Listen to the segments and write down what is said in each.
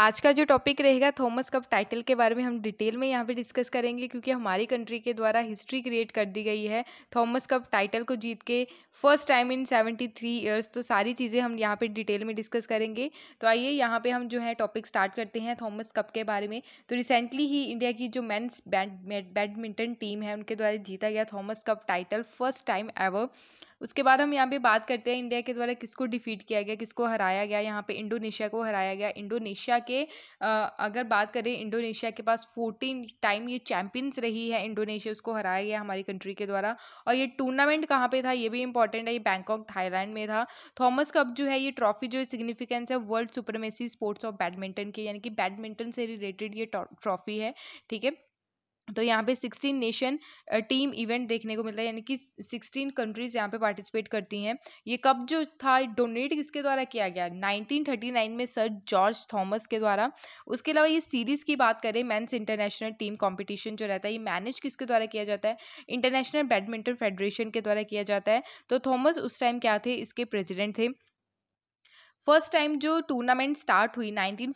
आज का जो टॉपिक रहेगा थॉमस कप टाइटल के बारे में हम डिटेल में यहाँ पे डिस्कस करेंगे क्योंकि हमारी कंट्री के द्वारा हिस्ट्री क्रिएट कर दी गई है थॉमस कप टाइटल को जीत के first time in seventy three years तो सारी चीज़ें हम यहाँ पे डिटेल में डिस्कस करेंगे तो आइए यहाँ पे हम जो है टॉपिक स्टार्ट करते हैं थॉमस कप के बारे में तो रिसेंटली ही इंडिया की जो मैंस बैडमिंटन टीम है उनके द्वारा जीता गया Thomas Cup title first time ever उसके बाद हम यहाँ पे बात करते हैं इंडिया के द्वारा किसको डिफीट किया गया किसको हराया गया यहाँ पे इंडोनेशिया को हराया गया इंडोनेशिया के अगर बात करें इंडोनेशिया के पास फोर्टीन टाइम ये चैंपियंस रही है इंडोनेशिया उसको हराया गया हमारी कंट्री के द्वारा और ये टूर्नामेंट कहाँ पर था ये भी इंपॉर्टेंट है ये बैंकॉक थाईलैंड में था थॉमस कप जो है ये ट्रॉफी जो सिग्निफिकेंस है world supremacy sports of badminton के यानी कि बैडमिंटन से रिलेटेड ये ट्रॉफी है ठीक है तो यहाँ पे सिक्सटीन नेशन टीम इवेंट देखने को मिलता है यानी कि सिक्सटीन कंट्रीज यहाँ पे पार्टिसिपेट करती हैं ये कब जो था डोनेट किसके द्वारा किया गया 1939 में सर जॉर्ज थॉमस के द्वारा उसके अलावा ये सीरीज़ की बात करें मेंस इंटरनेशनल टीम कंपटीशन जो रहता है ये मैनेज किसके द्वारा किया जाता है इंटरनेशनल बैडमिंटन फेडरेशन के द्वारा किया जाता है तो थॉमस उस टाइम क्या थे इसके प्रेजिडेंट थे फर्स्ट टाइम जो टूर्नामेंट स्टार्ट हुई नाइनटीन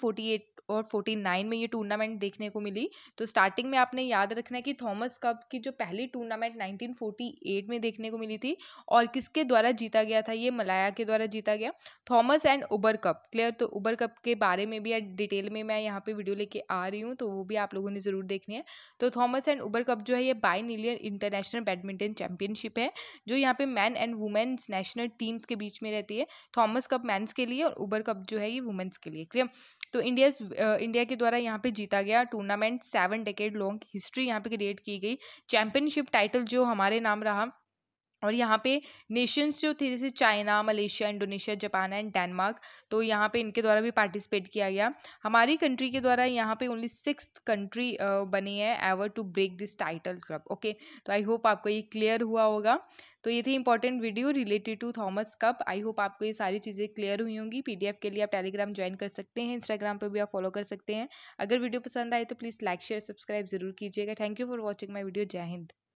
और फोर्टी नाइन में ये टूर्नामेंट देखने को मिली तो स्टार्टिंग में आपने याद रखना है कि थॉमस कप की जो पहली टूर्नामेंट नाइनटीन फोर्टी एट में देखने को मिली थी और किसके द्वारा जीता गया था ये मलाया के द्वारा जीता गया Thomas and Uber cup clear तो उबर कप के बारे में भी डिटेल में मैं यहाँ पर वीडियो लेके आ रही हूँ तो वो भी आप लोगों ने ज़रूर देखनी है तो थॉमस एंड उबर कप जो है ये biennial international badminton championship है जो यहाँ पर man and women's national teams के बीच में रहती है थॉमस कप मैंस के लिए और उबर कप जो है ये वुमेंस के लिए क्लियर तो इंडियाज़ इंडिया के द्वारा यहाँ पे जीता गया tournament seven decade long history यहाँ पे क्रिएट की गई चैंपियनशिप टाइटल जो हमारे नाम रहा और यहाँ पे नेशंस जो थे जैसे China Malaysia Indonesia Japan and Denmark तो यहाँ पे इनके द्वारा भी पार्टिसिपेट किया गया हमारी कंट्री के द्वारा यहाँ पे ओनली सिक्स कंट्री बनी है ever to break this title club okay तो आई होप आपको ये क्लियर हुआ होगा तो ये थी important video related to Thomas cup I hope आपको ये सारी चीज़ें क्लियर हुई होंगी पीडीएफ के लिए आप टेलीग्राम ज्वाइन कर सकते हैं इंस्टाग्राम पर भी आप फॉलो कर सकते हैं अगर वीडियो पसंद आए तो प्लीज़ लाइक शेयर सब्सक्राइब जरूर कीजिएगा thank you for watching my video जय हिंद